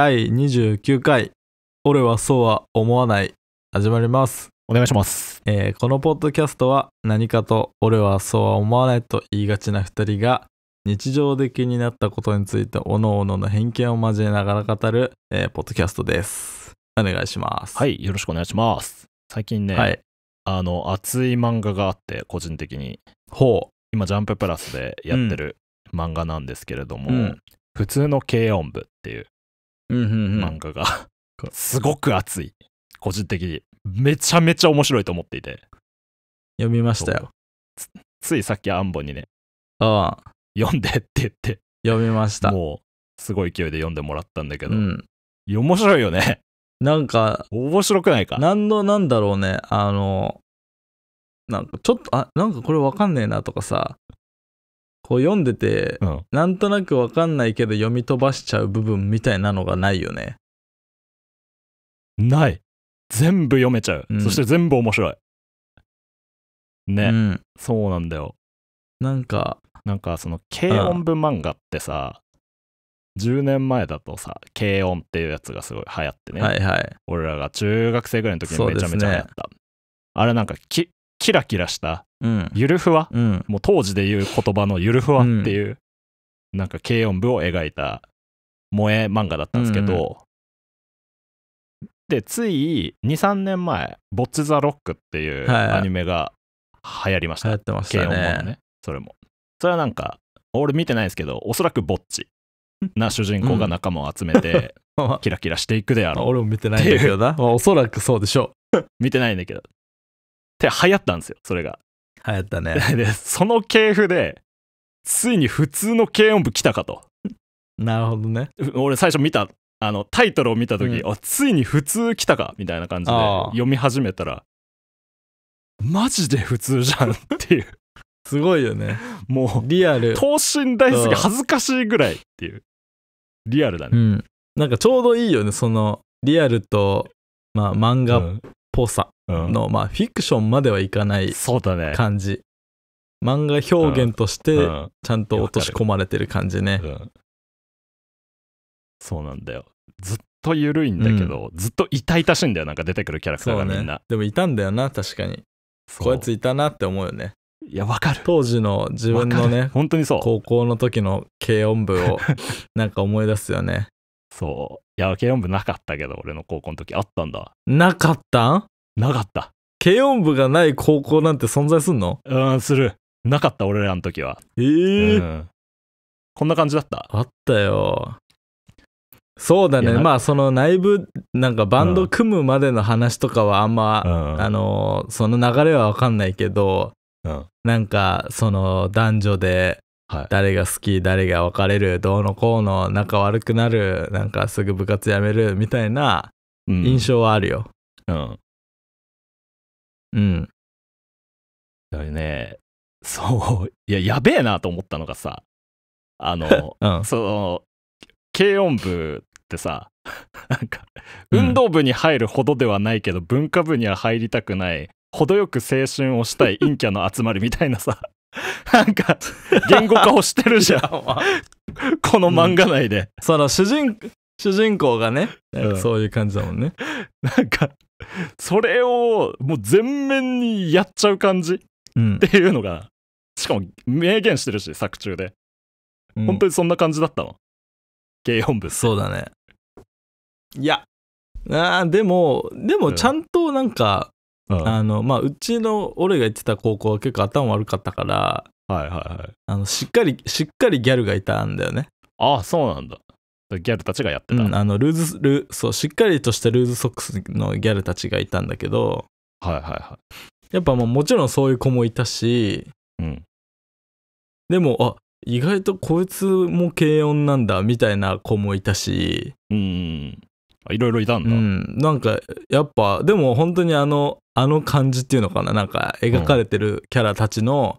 第29回「俺はそうは思わない」始まります、お願いします。えーこのポッドキャストは何かと「俺はそうは思わない」と言いがちな2人が日常的になったことについておのおのの偏見を交えながら語る、えーポッドキャストですお願いしますはい、よろしくお願いします。最近ね、はいあの、熱い漫画があって、個人的に。ほう今、ジャンププラスでやってる漫画なんですけれども、うん普通の軽音部っていう漫画が すごく熱い個人的にめちゃめちゃ面白いと思っていて読みましたよついさっきアンボにねああ読んでって言って読みましたもうすごい勢いで読んでもらったんだけど、うん、面白いよねなんか面白くないか何のなんだろうねあのなんかちょっとあなんかこれわかんねえなとかさこう読んでて、うん、なんとなくわかんないけど読み飛ばしちゃう部分みたいなのがないよね。ない。全部読めちゃう。うん、そして全部面白い。ね、うん、そうなんだよ。なんか、なんかその軽音部漫画ってさ、10年前だとさ軽音っていうやつがすごい流行ってね、はいはい、俺らが中学生ぐらいの時にめちゃめちゃ流行った、ね、あれなんかきキラキラしたゆるふわ、うん、もう当時で言う言葉のゆるふわっていう、うん、なんか軽音部を描いた萌え漫画だったんですけど、うん、でつい23年前「ボッチ・ザ・ロック」っていうアニメが流行りました、はい、流行ってましたね軽音もねそれもそれはなんか俺見てないですけどおそらくぼっちな主人公が仲間を集めて、キラキラしていくであろう 俺も見てないんだけどな、まあ、おそらくそうでしょう 見てないんだけどって流行ったんですよ、それが。流行ったね。で、その系譜で、ついに普通の軽音部来たかと。なるほどね。俺最初見た、あの、タイトルを見た時、うん、あ、ついに普通来たかみたいな感じで読み始めたら、マジで普通じゃん っていう。すごいよね。もう、リアル。等身大好き恥ずかしいぐらいっていう。リアルだね。うん。なんかちょうどいいよね、その、リアルと、まあ、漫画ぽさの、うん、まあフィクションまではいかない感じ、ね、漫画表現としてちゃんと落とし込まれてる感じね、うん、そうなんだよずっと緩いんだけど、ずっと痛々しいんだよなんか出てくるキャラクターがみんな、ね、でもいたんだよな確かにこいついたなって思うよねいや、わかる。当時の自分のね、本当にそう。高校の時の軽音部をなんか思い出すよね。そう。いや、軽音部なかったけど、俺の高校の時あったんだ。なかったんなかった。軽音部がない高校なんて存在すんのうん、する。なかった、俺らの時は。ええーうん、こんな感じだったあったよ。そうだね。まあ、その内部、なんかバンド組むまでの話とかはあんま、うん、あの、その流れはわかんないけど、うん、なんか、その男女で、はい、誰が好き誰が別れるどうのこうの仲悪くなるなんかすぐ部活やめるみたいな印象はあるよ。うん。うん。だよねそういややべえなと思ったのがさあの、うん、その軽音部ってさ なんか運動部に入るほどではないけど、うん、文化部には入りたくない程よく青春をしたい陰キャの集まりみたいなさなんか、言語化をしてるじゃん。この漫画内で、うん、その主人、主人公がね、そういう感じだもんね。なんか、それをもう全面にやっちゃう感じっていうのが、しかも明言してるし、作中で。本当にそんな感じだったの。軽音部。そうだね。いや、あでも、でもちゃんとなんか、あのまあうちの俺が行ってた高校は結構頭悪かったからはいはいはいあのしっかりしっかりギャルがいたんだよねああそうなんだギャルたちがやってた、うん、あのルーズルそうしっかりとしたルーズソックスのギャルたちがいたんだけどはいはいはいやっぱもうもちろんそういう子もいたし、うん、でもあ意外とこいつも軽音なんだみたいな子もいたし、うん、いろいろいたんだ、うん、なんかやっぱでも本当にあのあの感じっていうのかななんか描かれてるキャラたちの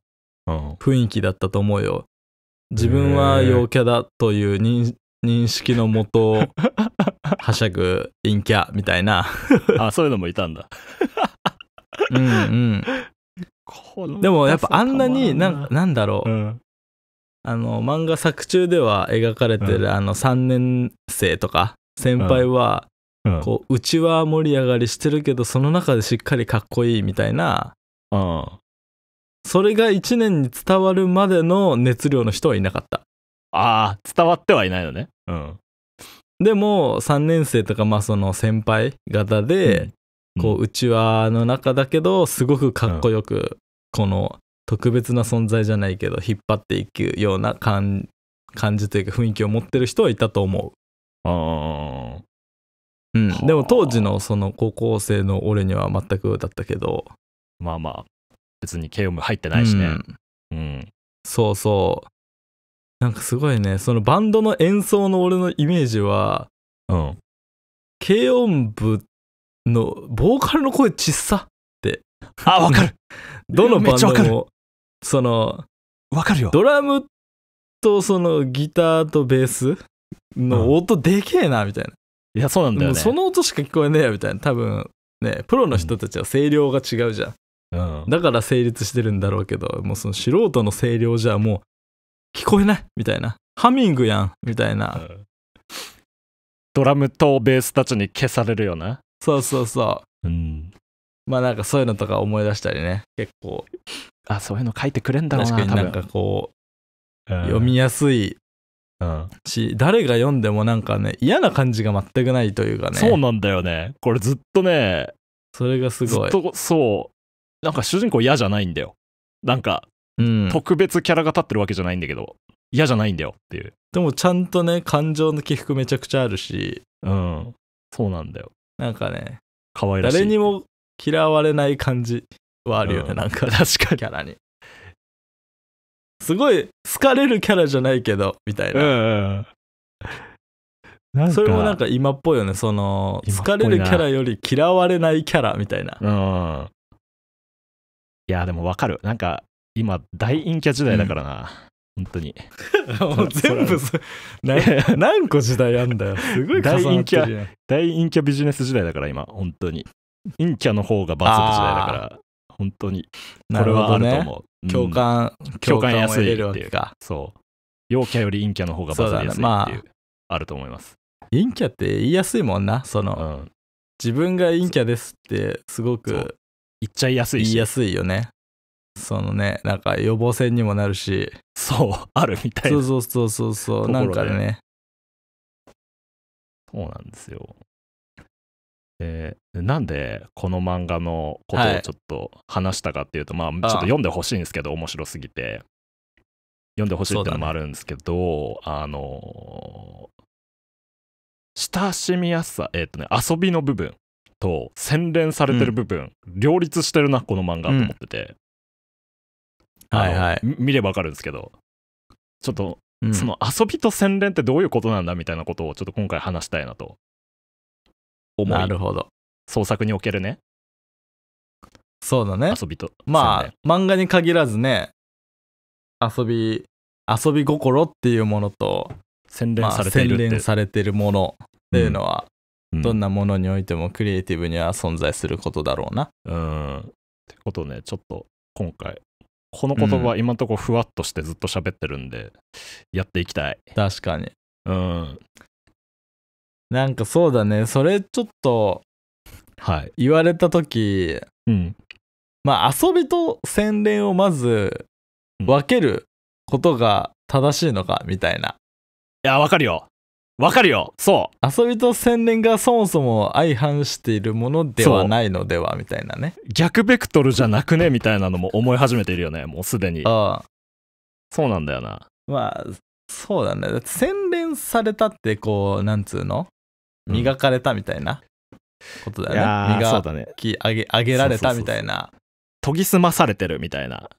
雰囲気だったと思うよ自分は陽キャだという認識のもと「はしゃぐ陰キャ」みたいなあそういうのもいたんだうんうんでもやっぱあんなになんなんだろう、うん、あの漫画作中では描かれてる、うん、あの3年生とか先輩はこううちは盛り上がりしてるけどその中でしっかりかっこいいみたいなそれが1年に伝わるまでの熱量の人はいなかったあ伝わってはいないのねうんでも3年生とかまあその先輩方で、うこううちわの中だけどすごくかっこよく、この特別な存在じゃないけど引っ張っていくような感じというか雰囲気を持ってる人はいたと思う。あうん、でも当時のその高校生の俺には全くだったけどまあまあ別に慶応も入ってないしね、うん、うん、そうそうなんかすごいねそのバンドの演奏の俺のイメージは、うん、軽音部のボーカルの声ちっさってあわかる どのバンドもそのわかるよドラムとそのギターとベースの音でけえな、みたいな。いや、そうなんだよ、ね、その音しか聞こえねえよ、みたいな。多分、ね、プロの人たちは声量が違うじゃん。うん、だから成立してるんだろうけど、もうその素人の声量じゃもう、聞こえないみたいな。ハミングやんみたいな、うん、ドラムとベースたちに消されるよな。そうそうそう。うん。まあなんかそういうのとか思い出したりね、結構。あ、そういうの書いてくれんだろうな、確かになんかこう、うん、読みやすいうん、し誰が読んでもなんかね嫌な感じが全くないというかねそうなんだよねこれずっとねそれがすごいずっとそうなんか主人公嫌じゃないんだよなんか、うん、特別キャラが立ってるわけじゃないんだけど嫌じゃないんだよっていうでもちゃんとね感情の起伏めちゃくちゃあるしうんそうなんだよなんかね可愛らしい誰にも嫌われない感じはあるよね、うん、なんか確かにキャラにすごい好かれるキャラじゃないけどみたいな,、うんうん、それもなんか今っぽいよねその好かれるキャラより嫌われないキャラみたいな、うん、いやでもわかるなんか今大陰キャ時代だからな、うん、本当に もう全部何個時代あんだよすごい大陰キャ大陰キャビジネス時代だから今本当に陰キャの方がバツの時代だから本当に。これはあると思う。ね、共感、共感やすいっていうか。そう。陽キャより陰キャの方がバズりやすいっていう、まあ、あると思います。陰キャって言いやすいもんな、その、自分が陰キャですってすごく言っちゃいやすいし。言いやすいよね。そのね、なんか予防線にもなるし。そう、あるみたいな。そうそうそうそうそう、なんかね。そうなんですよ。えー、なんでこの漫画のことをちょっと話したかっていうと、はい、まあちょっと読んでほしいんですけど面白すぎて読んでほしいっていうのもあるんですけど、ね、あの親しみやすさえっ、ー、とね遊びの部分と洗練されてる部分、うん、両立してるなこの漫画と思ってて、うん、はいはい見ればわかるんですけどちょっと、うん、その遊びと洗練ってどういうことなんだみたいなことをちょっと今回話したいなと思いなるほど創作におけるねそうだね遊びと、まあ漫画に限らずね遊び遊び心っていうものと洗練されてる、まあ、洗練されてるものっていうのは、うん、どんなものにおいてもクリエイティブには存在することだろうな。うん。ってことね、ちょっと今回、この言葉、今んとこふわっとしてずっと喋ってるんで、やっていきたい。確かに。うん。なんかそうだねそれちょっとはい言われた時、うん、まあ遊びと洗練をまず分けることが正しいのかみたいな、いやわかるよわかるよそう遊びと洗練がそもそも相反しているものではないのではみたいなね逆ベクトルじゃなくねみたいなのも思い始めているよねもうすでにああそうなんだよなまあそうだね洗練されたってこうなんつうの磨かれたみたいなことだよね。うん、磨き上げ,、上げられたみたいな。研ぎ澄まされてるみたいな。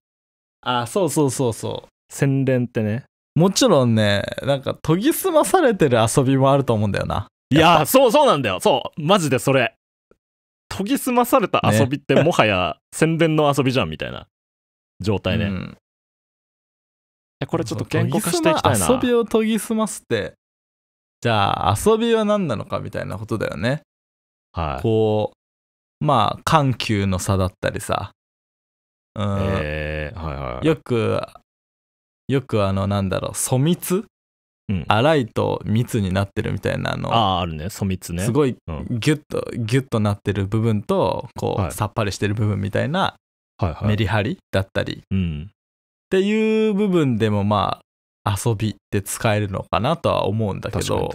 あ、そうそうそうそう。洗練ってね。もちろんね、なんか研ぎ澄まされてる遊びもあると思うんだよな。いやそうそうなんだよ。そう。マジでそれ。研ぎ澄まされた遊びって、もはや宣伝の遊びじゃんみたいな状態ね。うん、これちょっと健康化していきたいな。遊びを研ぎ澄ますって、じゃあ遊びは何なのかみたいなことだよね。はい。こう、まあ、緩急の差だったりさ。うん。はいはい。よく、よくあの、なんだろう、粗密うん、粗いと密になってるみたいなのあああるね粗密ねすごいギュッと、うん、ギュッとなってる部分とこう、はい、さっぱりしてる部分みたいなメリハリだったり、はいっていう部分でもまあ遊びって使えるのかなとは思うんだけど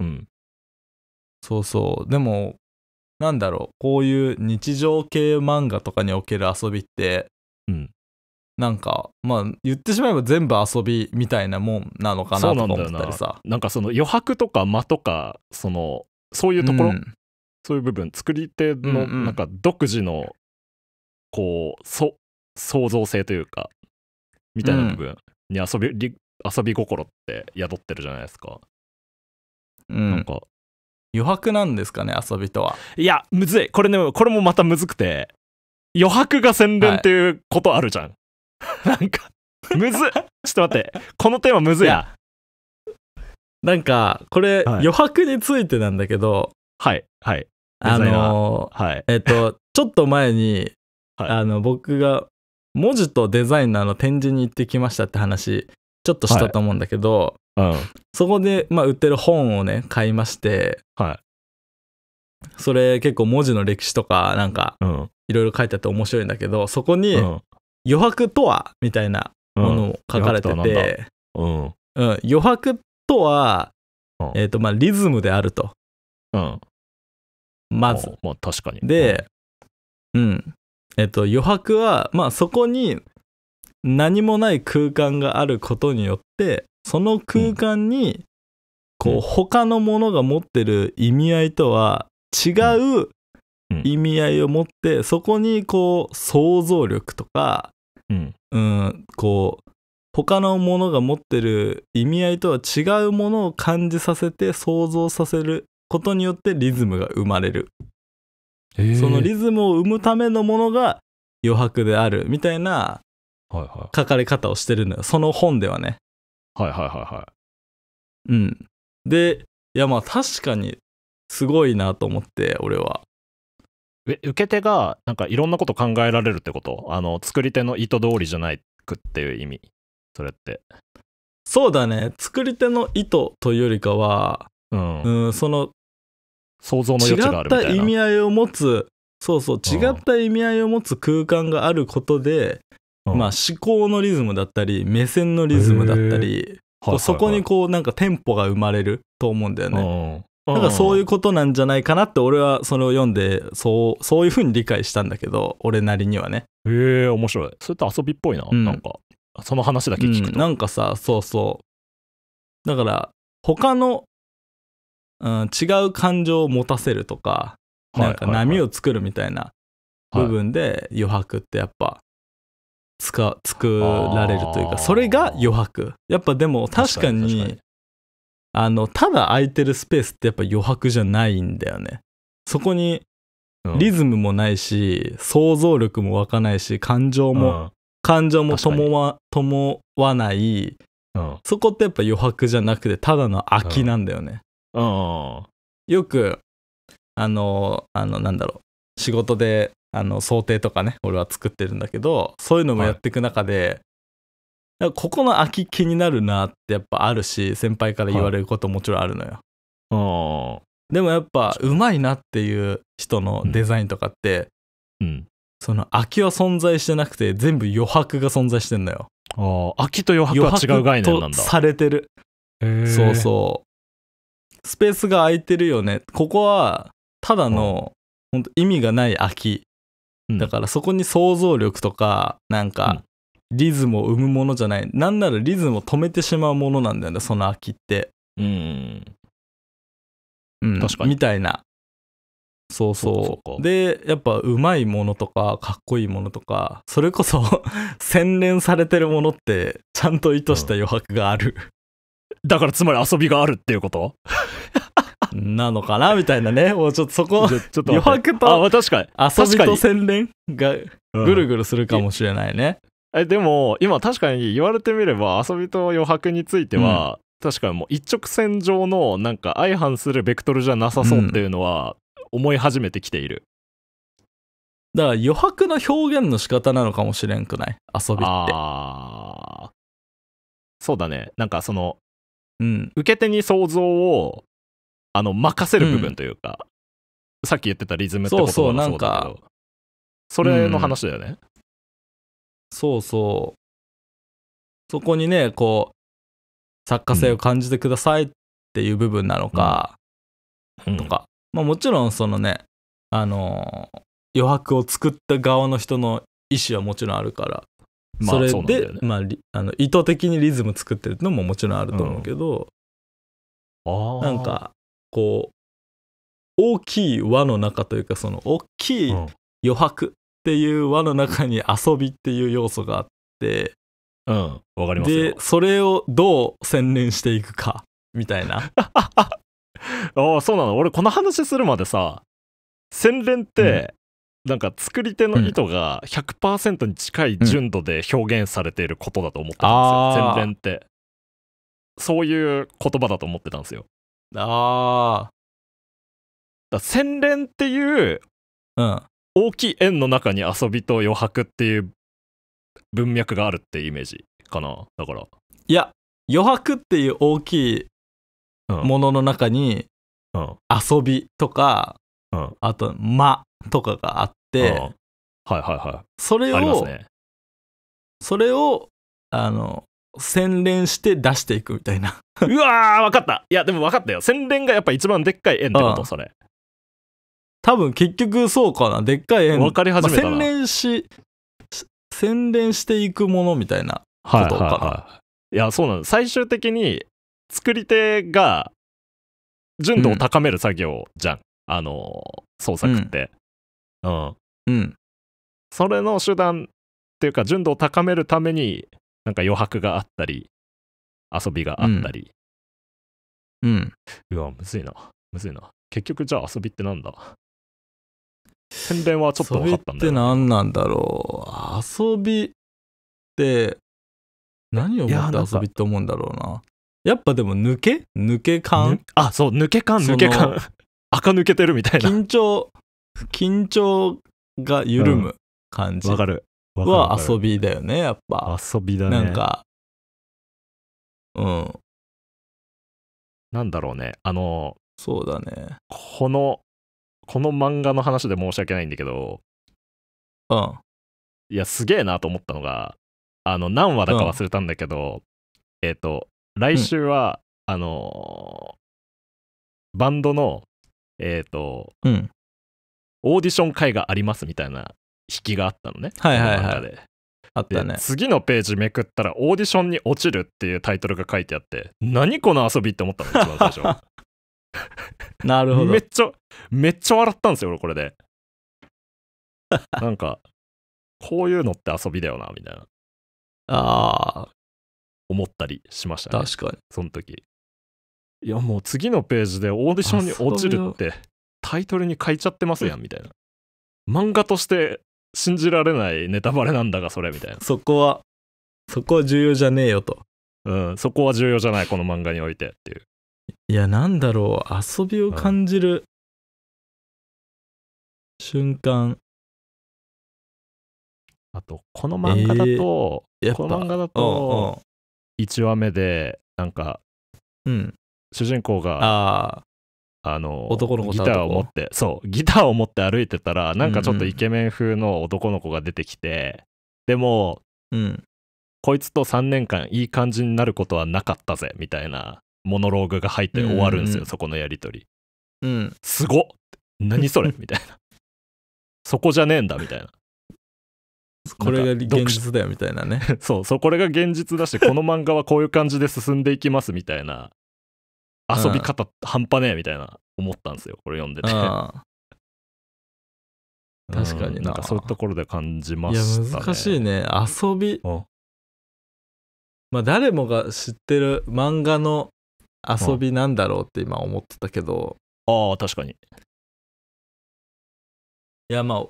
うん、そうそうでもなんだろうこういう日常系漫画とかにおける遊びって、うん、なんかまあ言ってしまえば全部遊びみたいなもんなのかなと思ったりさなんかその余白とか間とかそのそういうところ、うん、そういう部分作り手のなんか独自のこうそ創造性というかみたいな部分に遊び遊び心って宿ってるじゃないですか。うん、なんか余白なんですかね遊びとは。いやむずいこれねこれもまたむずくて余白が宣伝っていうことあるじゃん。はい、なんかむず ちょっと待ってこのテーマむずいや。なんかこれ、はい、余白についてなんだけどはいはいあのー、はいえっとちょっと前に、はい、あの僕が文字とデザイナーの展示に行ってきましたって話ちょっとしたと思うんだけど、はいうん、そこで、まあ、売ってる本をね買いまして、はい、それ結構文字の歴史とかなんかいろいろ書いてあって面白いんだけどそこに「余白とは」みたいなものを書かれてて、うん、余白とは、えーとまあ、リズムであると、うん、まず、まあ、確かにで、うんえと、余白は、まあ、そこに何もない空間があることによってその空間にこう他のものが持ってる意味合いとは違う意味合いを持ってそこにこう想像力とか、うん、こう他のものが持ってる意味合いとは違うものを感じさせて想像させることによってリズムが生まれる、そのリズムを生むためのものが余白であるみたいな書かれ方をしてるんだよ。その本ではね。はいはいはいはい。うん。で、いやまあ確かにすごいなと思って、俺は。受け手がなんかいろんなこと考えられるってことあの、作り手の意図通りじゃないくっていう意味。それって。そうだね。作り手の意図というよりかは、うん、うんその、想像の余地があるみたいな。違った意味合いを持つ、そうそう、違った意味合いを持つ空間があることで、まあ、思考のリズムだったり目線のリズムだったり、そこにこうなんかテンポが生まれると思うんだよね。なんかそういうことなんじゃないかなって俺はそれを読んでそうそういうふうに理解したんだけど俺なりにはね。へえ面白い。それと遊びっぽいな、うん、なんかその話だけ聞くと、うん、なんかさそうそうだから他の、うん、違う感情を持たせるとか、なんか波を作るみたいな部分で余白ってやっぱつか作られるというかそれが余白やっぱでも確かにあのただ空いてるスペースってやっぱ余白じゃないんだよねそこにリズムもないし、うん、想像力も湧かないし感情も、うん、感情も伴わない、うん、そこってやっぱ余白じゃなくてただの空きなんだよね、よくあのあのなんだろう仕事であの想定とかね俺は作ってるんだけどそういうのもやっていく中で、はい、ここの空き気になるなってやっぱあるし先輩から言われることももちろんあるのよ。はい、でもやっぱうまいなっていう人のデザインとかって、うん、うん、その空きは存在してなくて全部余白が存在してんのよ。あ空きと余白は違う概念なんだ。されてる。そうそう。スペースが空いてるよね。ここはただの、うん、本当意味がない空きだからそこに想像力とかなんかリズムを生むものじゃない、なんならリズムを止めてしまうものなんだよねその空きってうん、うん、確かにみたいなそうそうでやっぱうまいものとかかっこいいものとかそれこそ 洗練されてるものってちゃんと意図した余白がある、うん、だからつまり遊びがあるっていうこと なのかなみたいなね。もうちょっとそこ、ちょっと余白と、あ、確かに。遊びと洗練がぐるぐるするかもしれないね。うん、えでも、今確かに言われてみれば、遊びと余白については、うん、確かにもう一直線上の、なんか相反するベクトルじゃなさそうっていうのは、思い始めてきている。だから余白の表現の仕方なのかもしれんくない遊びって。あそうだね。なんかその、うん、受け手に想像をあの任せる部分というか、うん、さっき言ってたリズムってこともそうだけどそれの話だよね、うん、そうそうそこにねこう作家性を感じてくださいっていう部分なのか、とか、まあ、もちろんそのねあの余白を作った側の人の意思はもちろんあるから、まあ、それで、ね、まあ、あの意図的にリズム作ってるのももちろんあると思うけど、うん、なんかこう大きい輪の中というかその大きい余白っていう輪の中に遊びっていう要素があってうんわかりますでそれをどう洗練していくかみたいな ああそうなの俺この話するまでさ洗練って、うん、なんか作り手の意図が100%に近い純度で表現されていることだと思ってたんですよ、うん、洗練ってそういう言葉だと思ってたんですよああ。洗練っていう大きい円の中に遊びと余白っていう文脈があるってイメージかなだからいや余白っていう大きいものの中に遊びとかうんうんあと間とかがあってはいはいはいそれありますをねそれをあの洗練して出していくみたいな うわー分かったいやでも分かったよ洗練がやっぱ一番でっかい円ってことそれ多分結局そうかなでっかい円分かり始めたな、まあ、洗練し洗練していくものみたいなことかな、はいはいはい、いやそうなの最終的に作り手が純度を高める作業じゃん、うん、あの創作ってうん、うん、うん、それの手段っていうか純度を高めるためになんか余白があったり、遊びがあったり。うん。うん、うわ、むずいな。むずいな。結局じゃあ遊びってなんだ洗練はちょっと分かったんだよ、ね、遊びって何なんだろう。遊びって何をもって遊びって思うんだろうな。やっぱでも抜け抜け感あ、そう、抜け感、抜け感。垢抜けてるみたいな。緊張、緊張が緩む感じ。わ、うん、かる。は遊びだよね、やっぱ。遊びだね。なんか、うん。なんだろうね、あの、そうだね。この、この漫画の話で申し訳ないんだけど、うん。いや、すげえなと思ったのが、あの、何話だか忘れたんだけど、うん、えっ、ー、と、来週は、うん、あのー、バンドの、えっ、ー、と、うん、オーディション会がありますみたいな引きがあったのね。はいはいはい。あったね、次のページめくったら「オーディションに落ちる」っていうタイトルが書いてあって何この遊びって思ったの一番最初 なるほどめっちゃめっちゃ笑ったんですよ俺これで なんかこういうのって遊びだよなみたいなああ思ったりしましたね確かにその時いやもう次のページで「オーディションに落ちる」ってタイトルに書いちゃってますやんみたいな漫画として信じられないネタバレなんだがそれみたいなそこはそこは重要じゃねえよとうんそこは重要じゃないこの漫画においてっていういやなんだろう遊びを感じる瞬間、あとこの漫画だと、えー、この漫画だと1話目でなんか、うん、主人公があの男の子ギターを持ってそうギターを持って歩いてたらなんかちょっとイケメン風の男の子が出てきて、うんうん、でも、うん、こいつと3年間いい感じになることはなかったぜみたいなモノローグが入って終わるんですよ、うんうん、そこのやり取り、うん、すごっ何それみたいな そこじゃねえんだみたいなこれが現実だよみたいなね そうそうこれが現実だしこの漫画はこういう感じで進んでいきますみたいな遊び方半端ねえみたいな思ったんですよこれ読んでて確かにな,、ん、なんかそういうところで感じました、ね、いや難しいね遊びまあ誰もが知ってる漫画の遊びなんだろうって今思ってたけどああ確かにいや、まあ、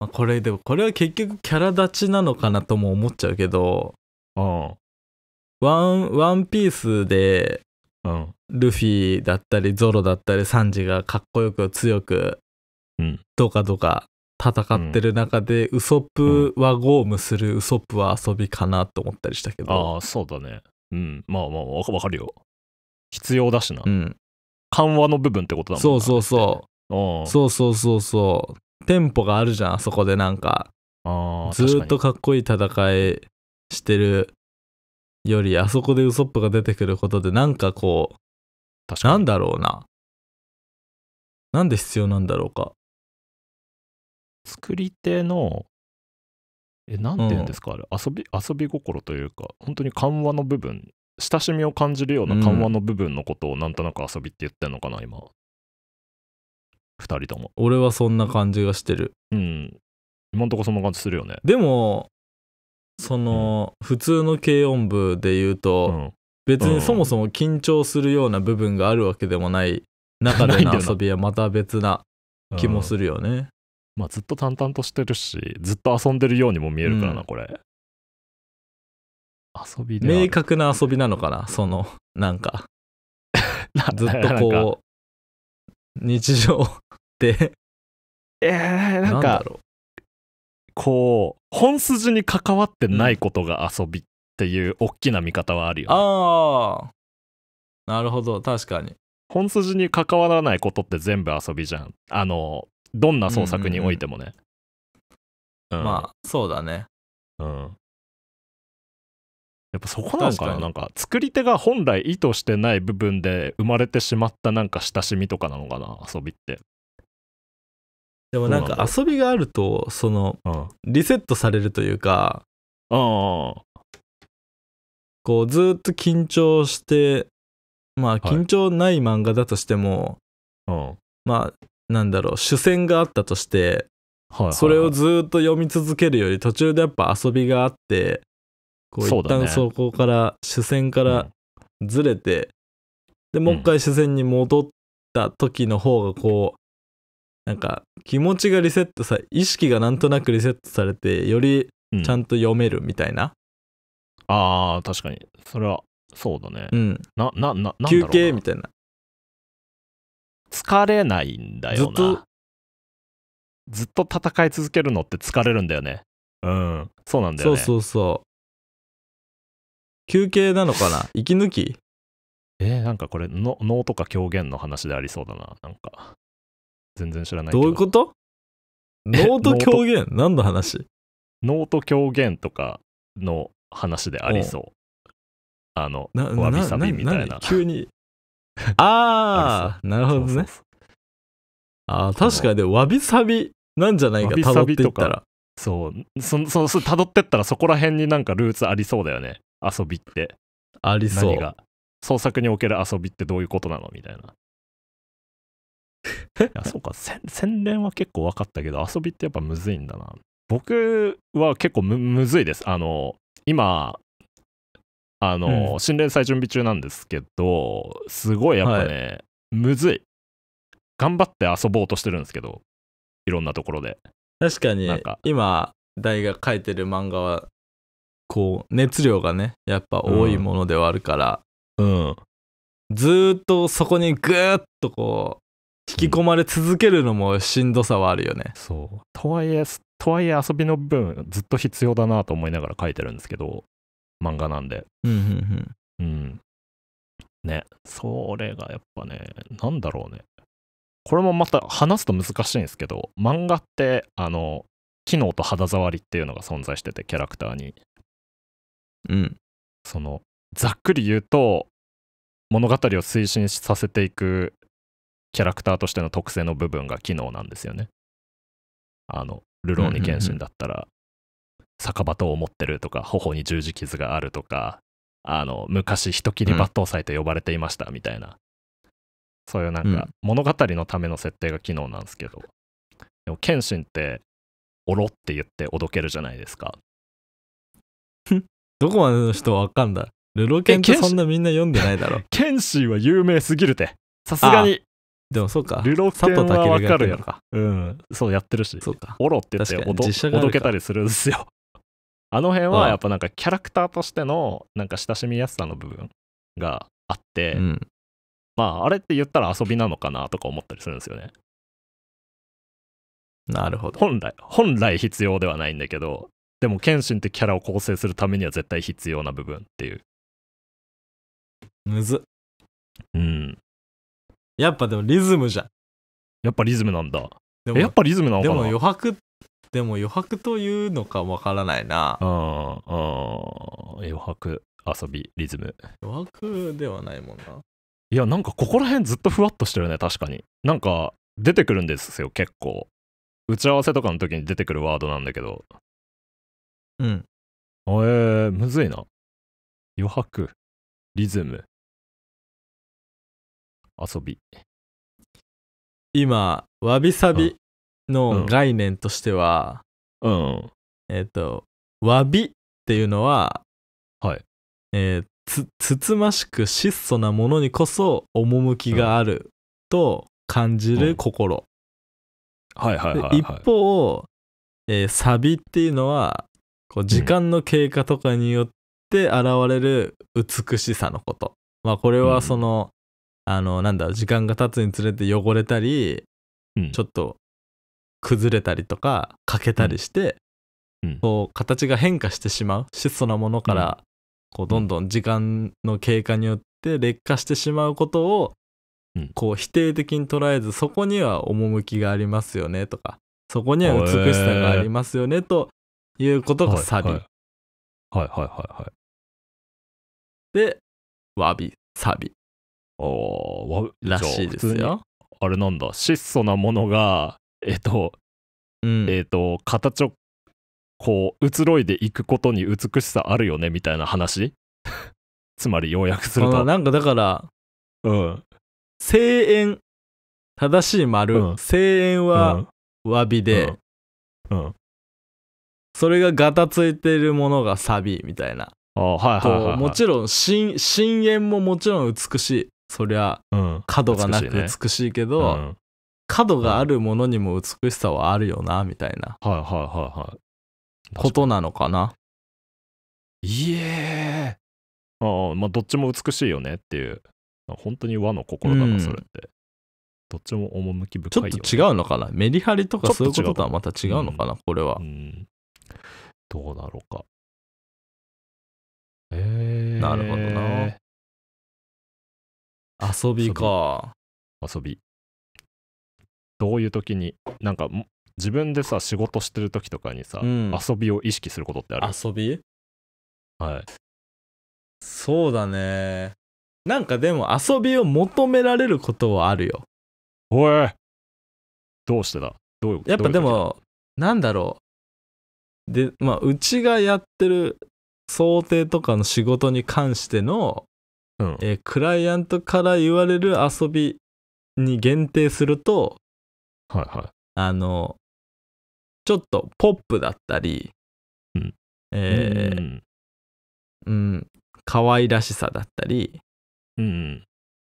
まあこれでもこれは結局キャラ立ちなのかなとも思っちゃうけどうんワン、ワンピースで、ルフィだったりゾロだったりサンジがかっこよく強く、うどかどか戦ってる中で、ウソップはゴームするウソップは遊びかなと思ったりしたけど、ああそうだねうんまあまあわかるよ必要だしな、うん、緩和の部分ってことだもんねそうそうそうそうそうそうそうテンポがあるじゃんあそこでなんかずっとかっこいい戦いしてるよりあそこでウソップが出てくることでなんかこうなんだろうななんで必要なんだろうか作り手のえなんて言うんですか、うん、あれ遊び遊び心というか本当に緩和の部分親しみを感じるような緩和の部分のことをなんとなく遊びって言ってんのかな、今2人とも俺はそんな感じがしてるうん今んとこそんな感じするよねでもその普通の軽音部で言うと、別にそもそも緊張するような部分があるわけでもない中での遊びはまた別な気もするよね。まあ、ずっと淡々としてるしずっと遊んでるようにも見えるからな、うん、これ遊びで明確な遊びなのかなそのなんか ずっとこう日常でえー、なんかこう本筋に関わってないことが遊びっていう大きな見方はあるよ、ね、ああなるほど確かに本筋に関わらないことって全部遊びじゃんあのどんな創作においてもね、うん、うん、まあそうだねうんやっぱそこなのかななんか作り手が本来意図してない部分で生まれてしまったなんか親しみとかなのかな遊びってでもなんか遊びがあるとそのリセットされるというかこうずっと緊張してまあ緊張ない漫画だとしてもまあなんだろう主戦があったとしてそれをずっと読み続けるより途中でやっぱ遊びがあってこう一旦そこから主戦からずれてでもう一回主戦に戻った時の方がこうなんか気持ちがリセットさ意識がなんとなくリセットされてよりちゃんと読めるみたいな、うん、ああ確かにそれはそうだねうんなななな休憩みたいな疲れないんだよなずっとずっと戦い続けるのって疲れるんだよねうんそうなんだよねそうそうそう休憩なのかな息抜きえー、なんかこれの能とか狂言の話でありそうだななんか全然知らないどういうことーと狂言 何の話ーと狂言とかの話でありそう。あの、わびさびみたいな。急に。ああ、なるほどね。ああ、確かに、わびさびなんじゃないか、たどっていったら。そう、そそたどってったらそこら辺になんかルーツありそうだよね。遊びって。ありそう。創作における遊びってどういうことなのみたいな。いやそうか洗練は結構分かったけど遊びってやっぱむずいんだな僕は結構むずいですあの今あの、うん、新連載準備中なんですけどすごいやっぱね、はい、むずい頑張って遊ぼうとしてるんですけどいろんなところで確かに今大が書いてる漫画はこう熱量がねやっぱ多いものではあるから、うん、うん、ずっとそこにグーッとこう引き込まれ続けるのもしんどさはあるよねそうとはいえとはいえ遊びの分ずっと必要だなと思いながら書いてるんですけど漫画なんでうんんうんうんねそれがやっぱねなんだろうねこれもまた話すと難しいんですけど漫画ってあの機能と肌触りっていうのが存在しててキャラクターにうんそのざっくり言うと物語を推進させていくキャラクターとしての特性の部分が機能なんですよね。あの、ルローニケンシンだったら、酒場刀を持ってるとか、頬に十字傷があるとか、あの、昔人斬り抜刀祭と呼ばれていましたみたいな、そういうなんか物語のための設定が機能なんですけど、でも剣心って、おろって言っておどけるじゃないですか。どこまでの人わかんだルロケンってそんなみんな読んでないだろ。剣心は有名すぎるて。さすがにでもそうか。ルロケンはわかるやろか。うん。そうやってるし。そうか。オロって言っておどおどけたりするんですよ。あの辺はやっぱなんかキャラクターとしてのなんか親しみやすさの部分があって、うん、まああれって言ったら遊びなのかなとか思ったりするんですよね。なるほど。本来、本来必要ではないんだけど、でも謙信ってキャラを構成するためには絶対必要な部分っていう。むずっ。うん。やっぱでもリズムじゃん。やっぱリズムなんだ。でもやっぱリズムなのかでも余白、でも余白というのかわからないな。うん、うん。余白、遊び、リズム。余白ではないもんな。いや、なんかここら辺ずっとふわっとしてるね、確かに。なんか出てくるんですよ、結構。打ち合わせとかの時に出てくるワードなんだけど。うん。あえー、むずいな。余白、リズム、遊び。今、わびさびの概念としては、うん。うん、えっ、ー、と、わびっていうのは、はい。えー、つ、つつましく質素なものにこそ趣があると感じる心。うん、はい、はいはい、はい、一方、えー、サビっていうのは、こう時間の経過とかによって現れる美しさのこと。まあこれはその、あのなんだ時間が経つにつれて汚れたり、うん、ちょっと崩れたりとか欠けたりして、うん、こう形が変化してしまう質素なものから、こうどんどん時間の経過によって劣化してしまうことを、こう否定的に捉えずそこには趣がありますよねとかそこには美しさがありますよねということがサビ。はいはいはいはい。で、わび、サビ。ああ、らしいですよ。あれなんだ、質素なものが、えっと、うん、えっと、形をこう、移ろいでいくことに美しさあるよねみたいな話 つまり、要約すると。なんかだから、うん。声援、正しい丸、うん、声援は、わ詫びで、うん、うん、それがガタついてるものがサビみたいな。ああ、はいはい、はい、もちろん深淵ももちろん美しいそりゃ、うん、角がなく美しいけど、うん、角があるものにも美しさはあるよなみたいなはいはいはいはいことなのかないえああまあどっちも美しいよねっていう本当に和の心だな、それって、どっちも趣深いよ、ね、ちょっと違うのかなメリハリとかそういうこととはまた違うのかな、これは、どうだろうかえー、なるほどな遊びか。遊び。どういう時に、なんか自分でさ、仕事してる時とかにさ、うん、遊びを意識することってある遊びはい。そうだね。なんかでも遊びを求められることはあるよ。おいどうしてだどういうやっぱでも、なんだろう。で、まあ、うちがやってる想定とかの仕事に関してのうんえークライアントから言われる遊びに限定すると、はいはあの、ちょっとポップだったり、うんい。えーうんうん、可愛らしさだったり、うん。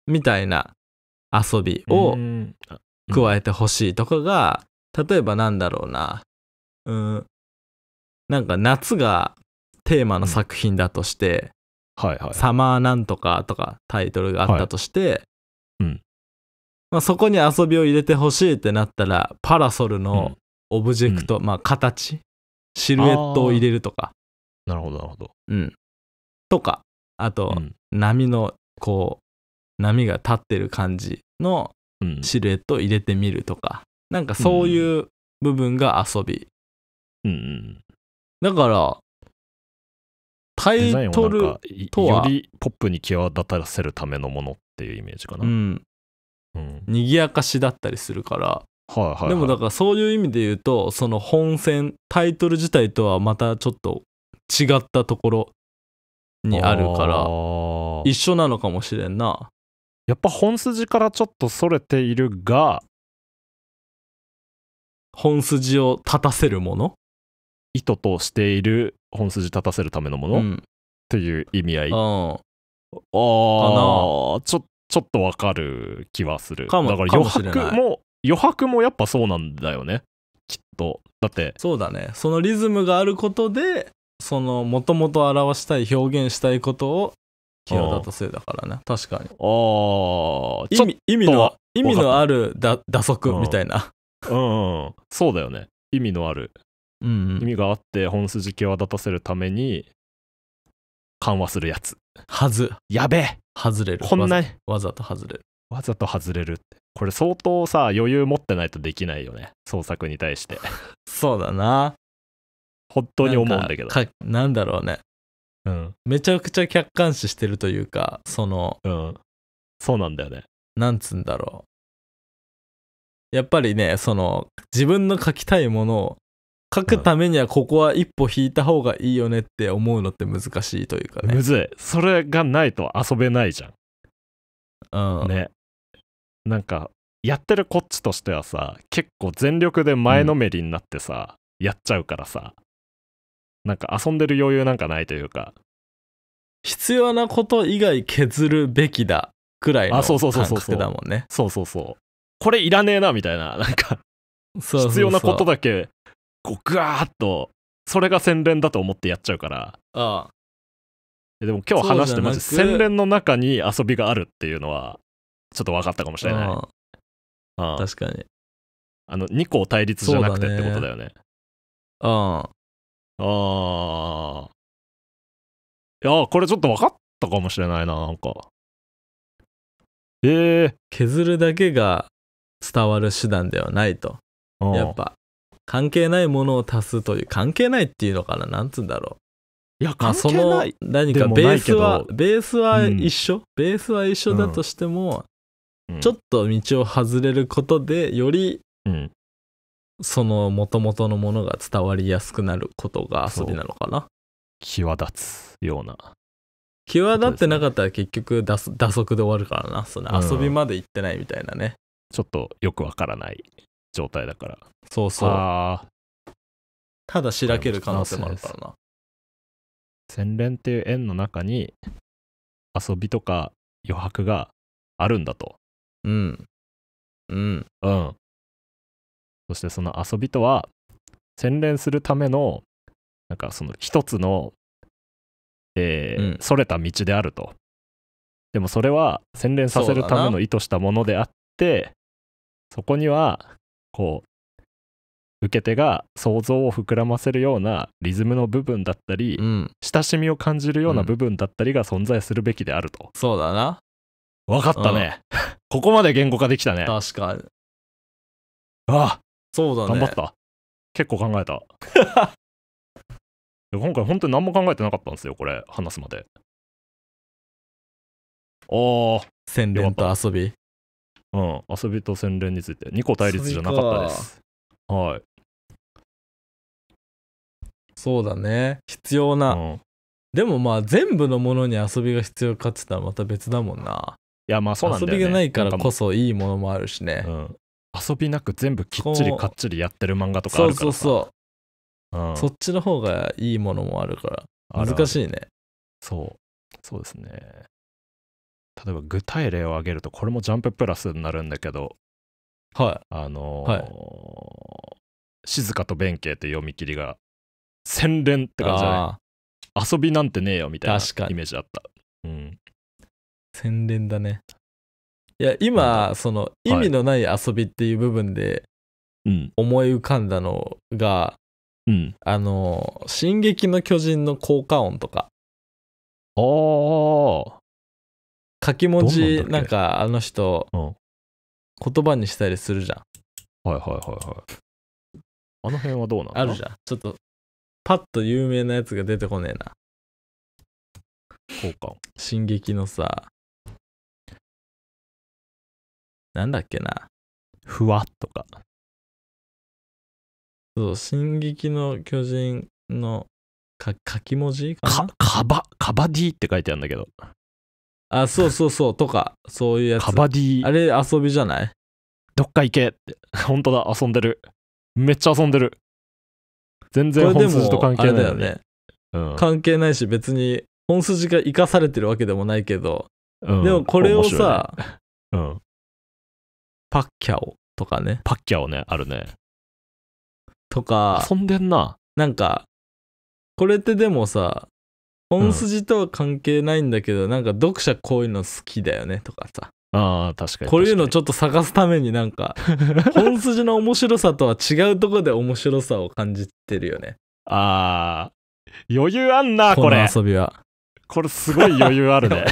みたいな遊びを、加えてほしいとかが、例えばなんだろうな、うん、なんか夏がテーマの作品だとして、はいはい、サマーなんとかとかタイトルがあったとして、はいうんまあ、そこに遊びを入れてほしいってなったらパラソルのオブジェクト、うん、まあ形シルエットを入れるとかなるほどなるほど、うん、とかあと、うん、波のこう波が立ってる感じのシルエットを入れてみるとか、うん、なんかそういう部分が遊び、うん、だからタイトルとはよりポップに際立たせるためのものっていうイメージかな。うん。うん、賑やかしだったりするから。はいはい、はい、でもだからそういう意味で言うとその本戦タイトル自体とはまたちょっと違ったところにあるから一緒なのかもしれんなやっぱ本筋からちょっとそれているが本筋を立たせるもの意図としている本筋立たせるためのもの、うん、っていう意味合い。ああ、ちょっとわかる気はする。かもだから余白も余白もやっぱそうなんだよね。きっと。だって。そうだね。そのリズムがあることで、そのもともと表したい表現したいことを際立たせだからね確かにあ意味意味の意味のある打足みたいな、うん、うん、そうだよね意味のある意味があって本筋際立たせるために緩和するやつはずやべえ外れるこんなわざと外れるわざと外れるってこれ相当さ余裕持ってないとできないよね創作に対して そうだな本当に思うんだけどなんだろうねうん、めちゃくちゃ客観視してるというかその、うん、そうなんだよねなんつうんだろうやっぱりねその自分の書きたいものを書くためにはここは一歩引いた方がいいよねって思うのって難しいというかねむずいそれがないと遊べないじゃんうんねなんかやってるこっちとしてはさ結構全力で前のめりになってさ、うん、やっちゃうからさなんか遊んでる余裕なんかないというか必要なこと以外削るべきだくらいの感覚だもんねそうそうそうそうこれいらねえなみたいななんか必要なことだけこう、ぐわーっと、それが洗練だと思ってやっちゃうから。ああでも今日話してまず洗練の中に遊びがあるっていうのはちょっと分かったかもしれない。ああ確かに。あの2個対立じゃなくてってことだよね。ねああ。ああ。いやこれちょっと分かったかもしれないななんか。ええー、削るだけが伝わる手段ではないと。やっぱ関係ないものを足すという関係ないっていうのかななんつうんだろういやまあ関そ係のない何かベースはベースは一緒、ベースは一緒だとしても、ちょっと道を外れることでよりうんそのもとのものが伝わりやすくなることが遊びなのかな際立つような際立ってなかったら結局打足で終わるからなその遊びまで行ってないみたいなね、ちょっとよくわからない状態だからそうそうただしらける可能性もあるからな洗練っていう円の中に遊びとか余白があるんだとうんうんうんそしてその遊びとは洗練するためのなんかその一つのえーうん、それた道であるとでもそれは洗練させるための意図したものであってそこにはこう受け手が想像を膨らませるようなリズムの部分だったり、うん、親しみを感じるような部分だったりが存在するべきであると、うん、そうだな分かったね、うん、ここまで言語化できたね確かにああそうだね頑張った結構考えた 今回本当に何も考えてなかったんですよこれ話すまでおお洗練と遊びうん、遊びと洗練について、2個対立じゃなかったです。はい。そうだね。必要な、うん。でもまあ全部のものに遊びが必要かってったらまた別だもんな。いやまあそうなんだよ、ね、遊びがないからこそいいものもあるしね。うん、遊びなく全部きっちりかっちりやってる漫画とかあるからそうそうそう、うん、そっちの方がいいものもあるから難しいねそうそうですね例えば具体例を挙げるとこれもジャンププラスになるんだけどはいあのーはい静かと弁慶って読み切りが洗練って感じじゃない遊びなんてねえよみたいなイメージあった、うん、洗練だねいや今その意味のない遊びっていう部分でうん思い浮かんだのがうんあの「進撃の巨人」の効果音とかああ書き文字なんかあの人、言葉にしたりするじゃんはいはいはいはいあの辺はどうなのあるじゃんちょっとパッと有名なやつが出てこねえなこうか進撃のさなんだっけなふわっとかそう「進撃の巨人の」の書き文字かなかかばかば D って書いてあるんだけどあ、そうそうそう、とか、そういうやつ。カバディ。あれ遊びじゃないどっか行けって。本当だ、遊んでる。めっちゃ遊んでる。全然本筋と関係ないよね、うん。関係ないし、別に本筋が生かされてるわけでもないけど、うん、でもこれをさ、うん、パッキャオとかね。パッキャオね、あるね。とか、遊んでんな。なんか、これってでもさ、本筋とは関係ないんだけど、うん、なんか読者こういうの好きだよねとかさあ確かにこういうのちょっと探すためになんか 本筋の面白さとは違うとこで面白さを感じてるよねあー余裕あんなこれこの遊びはこれすごい余裕あるね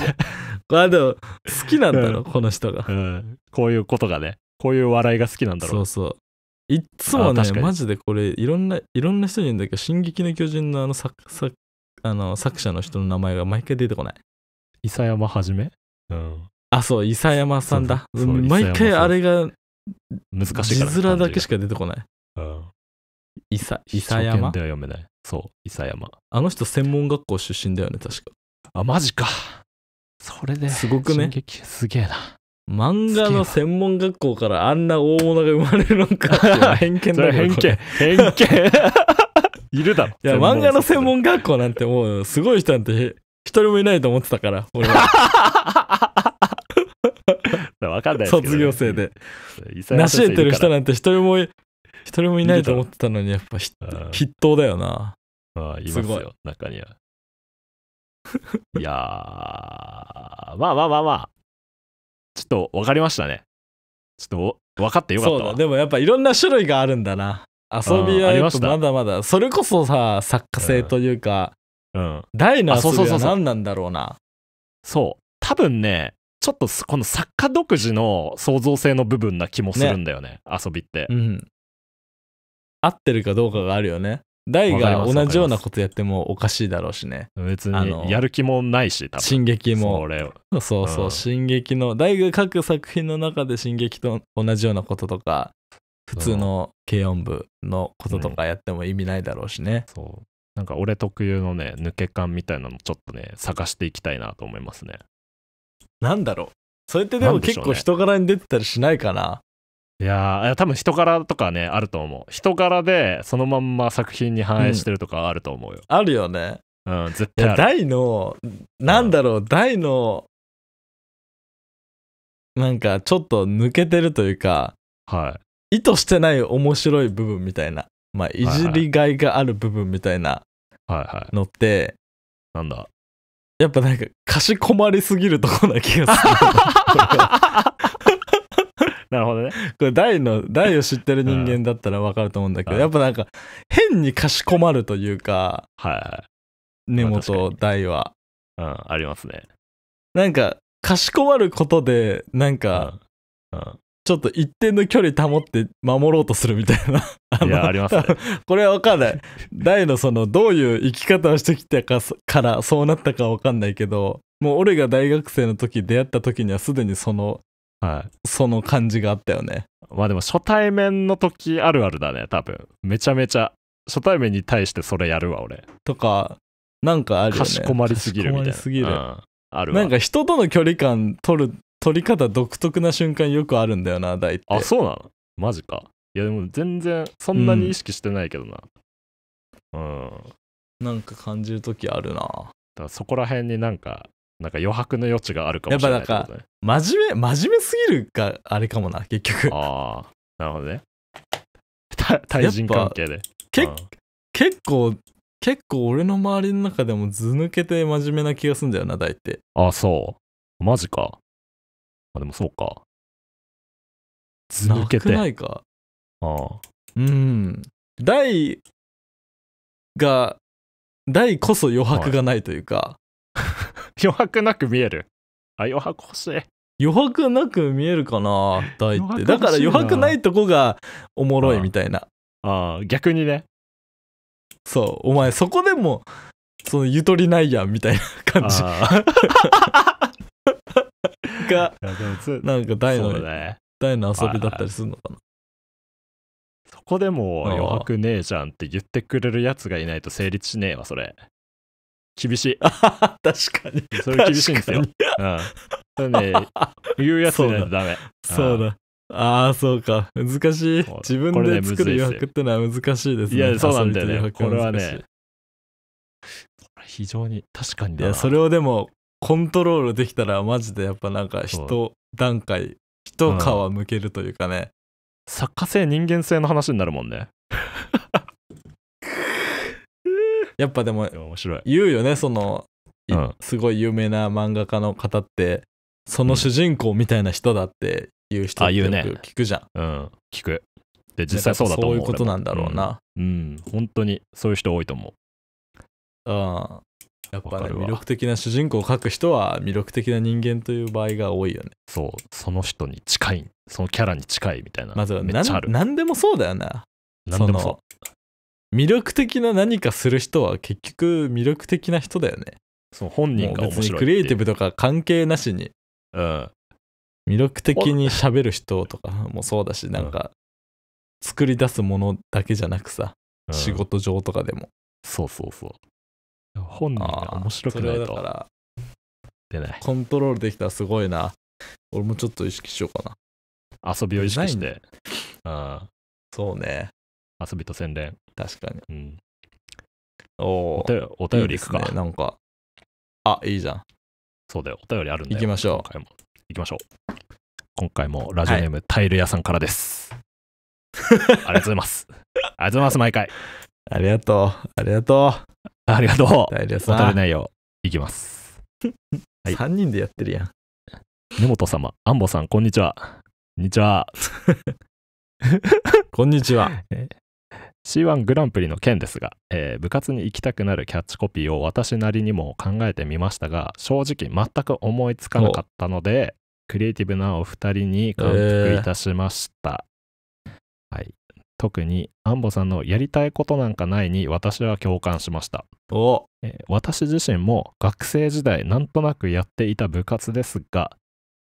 ま あでも好きなんだろ、この人が、うん、こういうことがねこういう笑いが好きなんだろうそうそういっつもねマジでこれいろんないろんな人に言うんだけど「進撃の巨人の」あの作作あの、作者の人の名前が毎回出てこない。伊佐山はじめうん。あ、そう、伊佐山さんだ。うそ毎回あれが、難しいから。字面だけしか出てこない。うん。伊佐、伊佐山では読めない。そう、伊佐山。あの人、専門学校出身だよね、確か。あ、マジか。それで、すごくね。すげえな。漫画の専門学校からあんな大物が生まれるのか偏見だけ 偏見偏見いるだろ。いや、漫画の専門学校なんてもう、すごい人なんて一人もいないと思ってたから、俺は。わかんない、ね、卒業生で。成し得てる人なんて一人も、一人もいないと思ってたのに、やっぱ筆頭だよな。ああ、いますよ、中には。いやー、まあまあまあまあ。ちょっとわかりましたね。ちょっと分かってよかったそうだ、でもやっぱいろんな種類があるんだな。遊びはやっぱまだまだ、それこそさ、作家性というか、うん。大の遊びは何なんだろうな。そう。多分ね、ちょっとこの作家独自の創造性の部分な気もするんだよね、ね遊びって。うん。合ってるかどうかがあるよね。大が同じようなことやってもおかしいだろうしね。別にやる気もないし、多分進撃も。そうそう、うん、進撃の、大が書く作品の中で進撃と同じようなこととか、普通の軽音部のこととかやっても意味ないだろうしね。そう。なんか俺特有のね、抜け感みたいなのちょっとね、探していきたいなと思いますね。なんだろうそれってでも結構人柄に出てたりしないかな。いや多分人柄とかねあると思う人柄でそのまんま作品に反映してるとかあると思うよ、うん、あるよねうん絶対あ大のなんだろう、うん、大のなんかちょっと抜けてるというかはい意図してない面白い部分みたいな、まあ、いじりがいがある部分みたいなのって、はいはいなんだやっぱなんか、かしこまりすぎるとこな気がする。なるほどね。これ大の、大を知ってる人間だったらわかると思うんだけど、うん、やっぱなんか、変にかしこまるというか、はいはい。根本大は、あ、うん、ありますね。なんか、かしこまることで、なんか、うん、うん、ちょっと一定の距離保って守ろうとするみたいな いや、あります、ね、これはわかんない。大のその、どういう生き方をしてきたかからそうなったかわかんないけど、もう俺が大学生の時出会った時にはすでにその、はい、その感じがあったよね。まあでも初対面の時あるあるだね、多分。めちゃめちゃ。初対面に対してそれやるわ、俺。とか、なんかあるよね。かしこまりすぎるみたいな。かしこまりすぎる。うん、あるなんか人との距離感取る撮り方独特な瞬間よくあるんだよな大体あそうなのマジかいやでも全然そんなに意識してないけどなうん、うん、なんか感じる時あるなだそこら辺になんかなんか余白の余地があるかもしれない、やっぱなんか真面目真面目すぎるがあれかもな結局ああなるほどね 対人関係でけ、うん、結構結構俺の周りの中でも図抜けて真面目な気がするんだよな大体ああそうマジかあでもそうか。続けて。なないか。ああ。うん。大が、大こそ余白がないというか。はい、余白なく見える。あ、余白欲しい。余白なく見えるかな大って。だから余白ないとこがおもろいみたいな。ああ、逆にね。そう、お前そこでも、そのゆとりないやんみたいな感じ。か、なんか大の、ね、大の遊びだったりするのかな。そこでも余白ねえじゃんって言ってくれるやつがいないと成立しねえわ、それ。厳しい。確かに。それ厳しいんですよ。うん。それね、言うやつじゃないとダメ。そうだ。ああ、そうか。難しい。自分で作る余白ってのは難しいですね。いや、そうなんだよね。これはね、非常に確かにだいやそれをでもコントロールできたらマジでやっぱなんか一段階一皮むけるというかね、うん、作家性人間性の話になるもんね やっぱでも面白い言うよねその、うん、すごい有名な漫画家の方ってその主人公みたいな人だって言う人ってよく聞くじゃん、うん、ね、うん、聞くで実際そうだと思うそういうことなんだろうなうん、うん、本当にそういう人多いと思ううんやっぱね魅力的な主人公を描く人は魅力的な人間という場合が多いよねそうその人に近いそのキャラに近いみたいなまずは何でもそうだよな何でもそう魅力的な何かする人は結局魅力的な人だよねそう本人が面白いクリエイティブとか関係なしに、うん、魅力的に喋る人とかもそうだし、なんか、作り出すものだけじゃなくさ、うん、仕事上とかでも。そうそうそう。本人が面白くないと出ない。コントロールできたらすごいな。俺もちょっと意識しようかな。遊びを意識して。んそうね。遊びと洗練。確かに。うん、おおお便りいくかい、ね、なんか。あ、いいじゃん。そうだよ。お便りあるんで。行きましょう。今回も。行きましょう。今回もラジオネーム、はい、タイル屋さんからです。ありがとうございます。ありがとうございます、毎回。ありがとう。ありがとう。ありがとう。大丈夫さ。れないよ。いきます。はい、3人でやってるやん。根本様、安保さん、こんにちは。こんにちは。こんにちは。C1 グランプリの件ですが、えー、部活に行きたくなるキャッチコピーを私なりにも考えてみましたが正直全く思いつかなかったのでクリエイティブなお二人に感服いたしました、えー、はい特にアンボさんのやりたいことなんかないに私は共感しましたおえ私自身も学生時代なんとなくやっていた部活ですが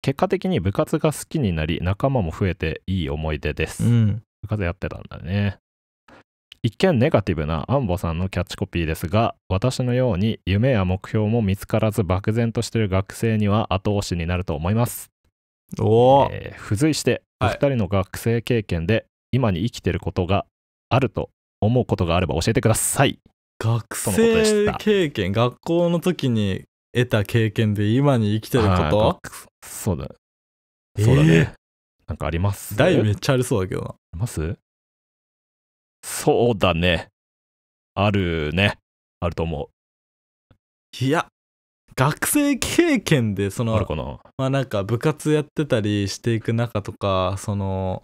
結果的に部活が好きになり仲間も増えていい思い出です、うん、部活やってたんだね一見ネガティブなアンボさんのキャッチコピーですが私のように夢や目標も見つからず漠然としている学生には後押しになると思いますお、えー、付随してお二人の学生経験で今に生きてることがあると思うことがあれば教えてください。学生経験、学校の時に得た経験で今に生きてることそうだ。そうだね。なんかあります題めっちゃありそうだけどな。ありますそうだね。あるね。あると思う。いや、学生経験で、その、あるかなまあなんか部活やってたりしていく中とか、その、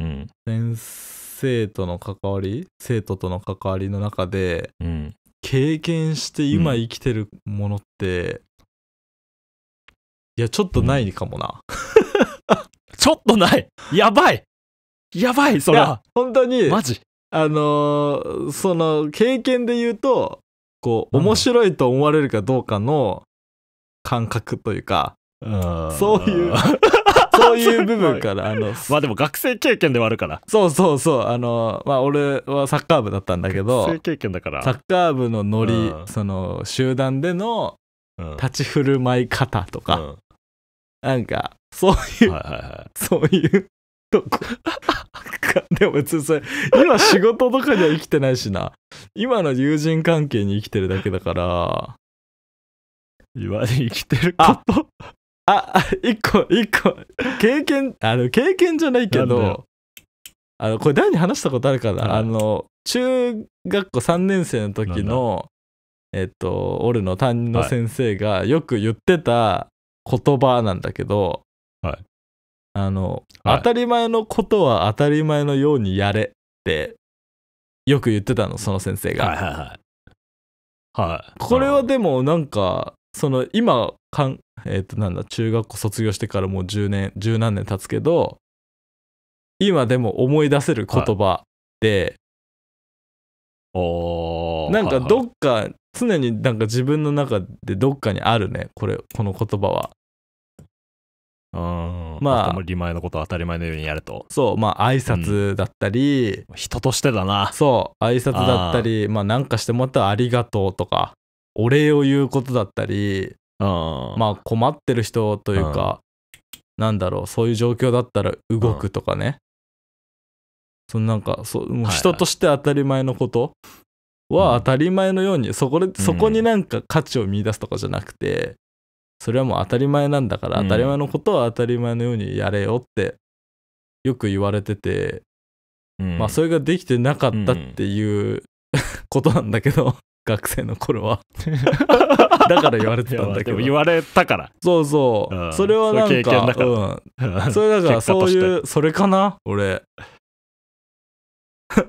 うん、先生との関わり生徒との関わりの中で、うん、経験して今生きてるものって、うん、いやちょっとないかもな、ちょっとないやばいやばいそれは本当にマジあのー、その経験で言うとこう面白いと思われるかどうかの感覚というか、そういう そういう部分から、あの、まあでも学生経験ではあるから。そうそうそう、あの、まあ俺はサッカー部だったんだけど、学生経験だから。サッカー部のノリ、うん、その、集団での立ち振る舞い方とか、うん、なんか、そういう、はいはいはい、そういうとこ。でも別にそれ、今仕事とかには生きてないしな。今の友人関係に生きてるだけだから。今生きてることあ、あ、一個、一個。経験、あの、経験じゃないけど、あの、これ誰に話したことあるかな、あの、中学校3年生の時の、えっと、俺の担任の先生がよく言ってた言葉なんだけど、はい、あの、はい、当たり前のことは当たり前のようにやれってよく言ってたの、その先生が。はいはいはい。はい、これはでもなんか、その今かん、えっ、ー、となんだ中学校卒業してからもう10年十何年経つけど今でも思い出せる言葉で、はい、なんかどっか、はいはい、常になんか自分の中でどっかにあるねこれこの言葉は。うんまあ、リマ前のこと当たり前のようにやると。そう、まあ、挨拶だったり、うん、人としてだな。そう、挨拶だったり、あまあ、なんかしてもらったらありがとうとか。お礼を言うことだったり、うん、まあ困ってる人というか、うん、なんだろうそういう状況だったら動くとかね、そのなんかそもう人として当たり前のことは当たり前のように、そこでそこになんか価値を見出すとかじゃなくて、それはもう当たり前なんだから、当たり前のことは当たり前のようにやれよってよく言われてて、まあそれができてなかったっていう、ことなんだけど学生の頃は だから言われてたんだけど言われたからそうそう、うん、それはなんか経かうん、それだからそういうそれかな俺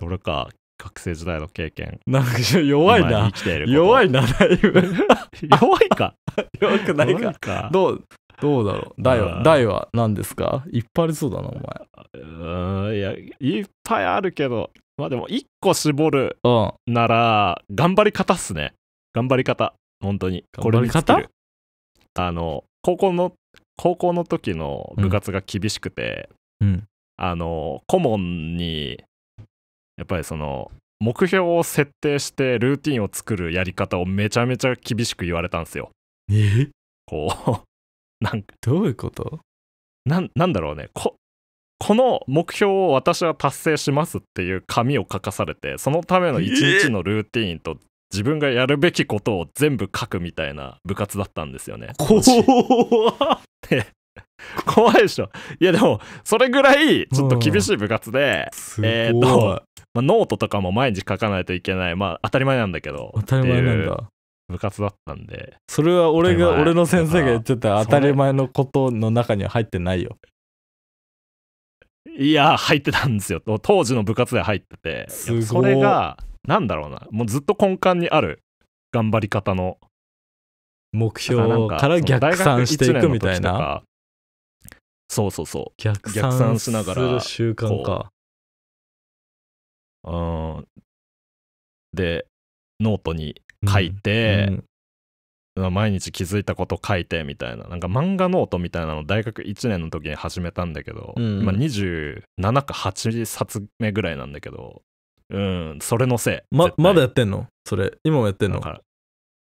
俺か学生時代の経験なんか弱いな弱いなだいぶ 弱いか弱くないかどうどうだろう大は大は何ですかいっぱいありそうだなお前うんいやいっぱいあるけどまあでも、1個絞るなら、頑張り方っすね。頑張り方。本当に。これに尽きるあの、高校の、高校の時の部活が厳しくて、うん。あの、顧問に、やっぱりその、目標を設定してルーティンを作るやり方をめちゃめちゃ厳しく言われたんですよ。えこう、なんかどういうことなんなんだろうねここの目標を私は達成しますっていう紙を書かされてそのための一日のルーティーンと自分がやるべきことを全部書くみたいな部活だったんですよね。怖って怖いでしょいやでもそれぐらいちょっと厳しい部活で、うん、えっ、ー、と、まあ、ノートとかも毎日書かないといけないまあ当たり前なんだけど当たり前なんだ部活だったんでそれは俺が俺の先生が言ってた当たり前のことの中には入ってないよいや入ってたんですよ当時の部活で入っててそれがなんだろうなもうずっと根幹にある頑張り方の目標から逆算していくみたいなそうそうそう逆算しながら習慣かうんでノートに書いて、うんうん、毎日気づいたこと書いてみたいななんか漫画ノートみたいなの大学1年の時に始めたんだけど、うん、今27か8冊目ぐらいなんだけどうんそれのせいままだやってんのそれ今もやってんのか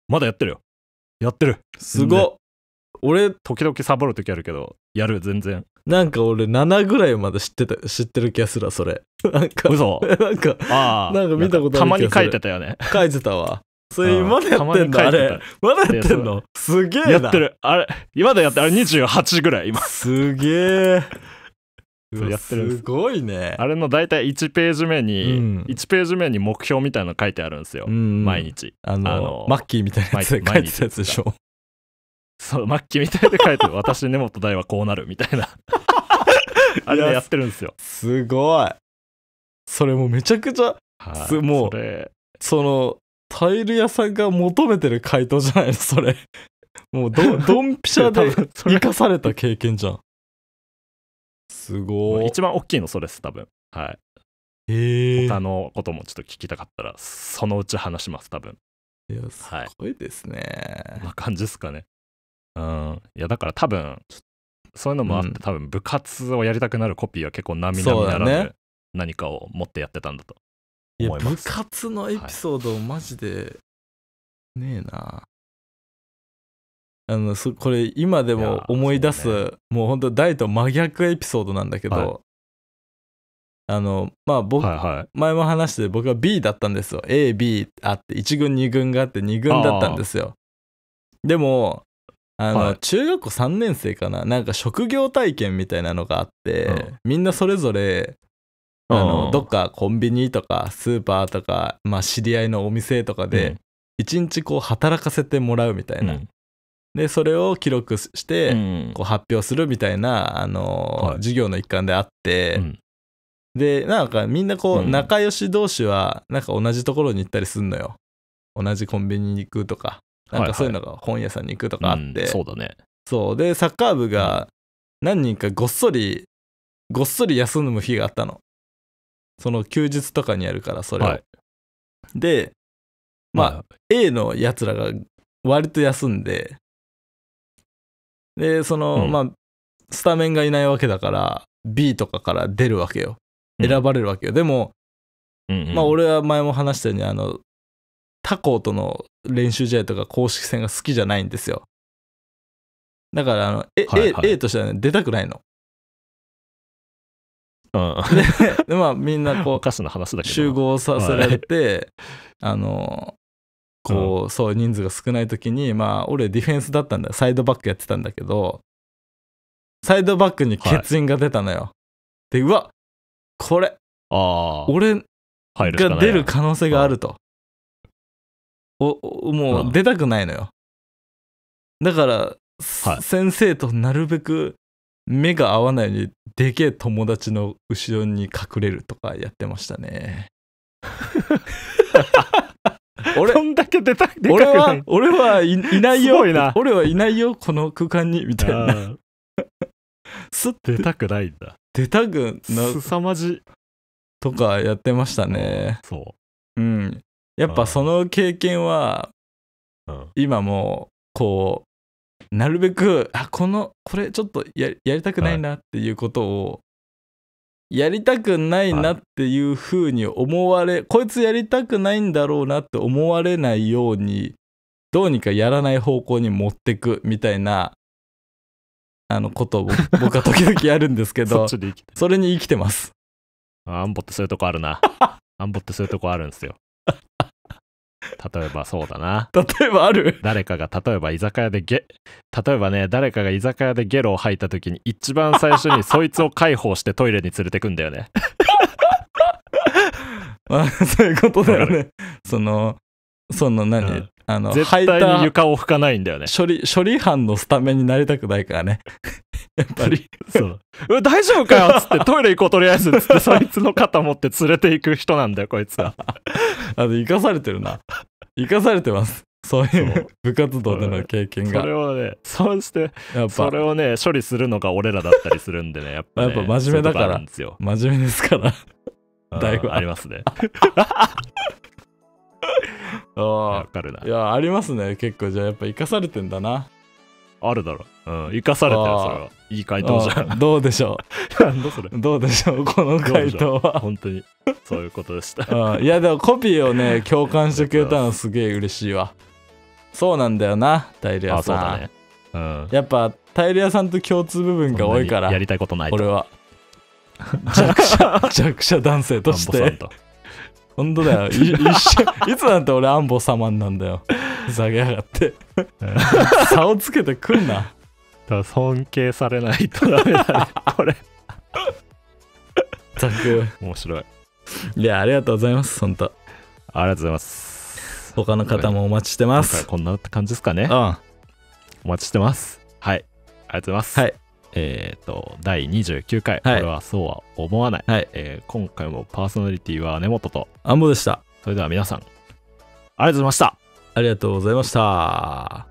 まだやってるよやってるすごっ俺時々サボる時あるけどやる全然なんか俺7ぐらいまで知ってた知ってる気がするわそれなんか嘘なんかああか見たことあるたまに書いてたよね書いてたわそれ今でやってんのあれ。まだやってんのすげえな。やってる。あれ、今でやってあれ28ぐらい、今。すげえ。やってるすごいねあれの大体1ページ目に、うん、1ページ目に目標みたいなの書いてあるんですよ、うん、毎日あのマッキーみたいなやつ書いてたやつでしょそうマッキーみたいで書いてる 私根本大はこうなるみたいな あれでやってるんですよすごいそれもめちゃくちゃ、はい、もうそのタイル屋さんが求めてる回答じゃないのそれ もうどドンピシャで生かされた経験じゃんすごい一番大きいのそれです多分はいへえ他のこともちょっと聞きたかったらそのうち話します多分いやすごいですね、はい、こんな感じですかねうんいやだから多分そういうのもあって、うん、多分部活をやりたくなるコピーは結構並みなみらぬ、何かを持ってやってたんだと思います。部活のエピソード、マジで、ねえな。あのそこれ今でも思い出す、ね、もう本当大と真逆エピソードなんだけど、はいあの、まあ僕、はいはい、前も話して僕は B だったんですよ。A、B あって、1軍、2軍があって2軍だったんですよ。でも、あの、はい、中学校3年生かな、なんか職業体験みたいなのがあって、うん、みんなそれぞれ、あのどっかコンビニとかスーパーとか、まあ、知り合いのお店とかで一日こう働かせてもらうみたいな、うん、でそれを記録してこう発表するみたいな、あの授業の一環であって、でなんかみんなこう仲良し同士はなんか同じところに行ったりすんのよ同じコンビニに行くとかなんかそういうのが本屋さんに行くとかあって、はいはいうん、そうだねそうでサッカー部が何人かごっそりごっそり休む日があったのその休日とかにやるからそれはい、でまあ、A のやつらが割と休んででその、うん、まあスタメンがいないわけだから B とかから出るわけよ選ばれるわけよ、うん、でも、うんうん、まあ俺は前も話したようにあの他校との練習試合とか公式戦が好きじゃないんですよだからあの、A A としては、ね、出たくないの でまあみんなこう集合させられて、あのこう、そう人数が少ない時にまあ俺ディフェンスだったんだサイドバックやってたんだけどサイドバックに欠員が出たのよ、でうわこれ俺が出る可能性があると、おもう出たくないのよだから、先生となるべく目が合わないようにでけえ友達の後ろに隠れるとかやってましたね 俺は俺はいないよ俺はいないよこの空間にみたいなすって出たくないんだ出たくなすさまじとかやってましたねそううんやっぱその経験は今もこうなるべくあこのこれちょっとやりたくないなっていうことを、やりたくないなっていうふうに思われ、はい、こいつやりたくないんだろうなって思われないようにどうにかやらない方向に持ってくみたいなあのことを 僕は時々やるんですけどそれに生きてますアンボってそういうとこあるな アンボってそういうとこあるんですよ例えばそうだな。例えばある誰かが例えば居酒屋でゲ、例えばね、誰かが居酒屋でゲロを吐いた時に一番最初にそいつを解放してトイレに連れてくんだよね。まあ、そういうことだよね。その、その何、うん、あの、絶対に床を拭かないんだよね。処理、処理班のスタメンになりたくないからね。やっぱり。そう。う 大丈夫かよっつってトイレ行こうとりあえずっつってそいつの肩持って連れて行く人なんだよこいつは。あの生かされてるな。生かされてます。そういう部活動での経験が。それをね、そうして、やっぱそれをね、処理するのが俺らだったりするんでね、やっぱ、ね、やっぱ真面目だから、真面目ですから、だいぶありますね。ああ、わかるな。いや、ありますね、結構。じゃあ、やっぱ生かされてんだな。あるだろう。うん、生かされたよ、それは。いい回答じゃん。どうでしょう。なんそれ。どうでしょう、この回答は。本当に、そういうことでした。いや、でもコピーをね、共感してくれたのすげえ嬉しいわ。そうなんだよな、タイル屋さん。あ、そうだね。うん、やっぱ、タイル屋さんと共通部分が多いから。やりたいことない。俺は。弱者、弱者男性として。本当だよ。一緒いつなんて俺、アンボ様なんだよ。ふざけやがって。差をつけてくんな。だ尊敬されないとダメだね、これ。たく。面白い。いや、ありがとうございます、本当。ありがとうございます。他の方もお待ちしてます。こんな感じですかね。うん。お待ちしてます。はい。ありがとうございます。はい。えっ、ー、と、第29回、はいこれはそうは思わない。はいえー今回もパーソナリティは根本と、アンボでした。それでは皆さん、ありがとうございました。ありがとうございました。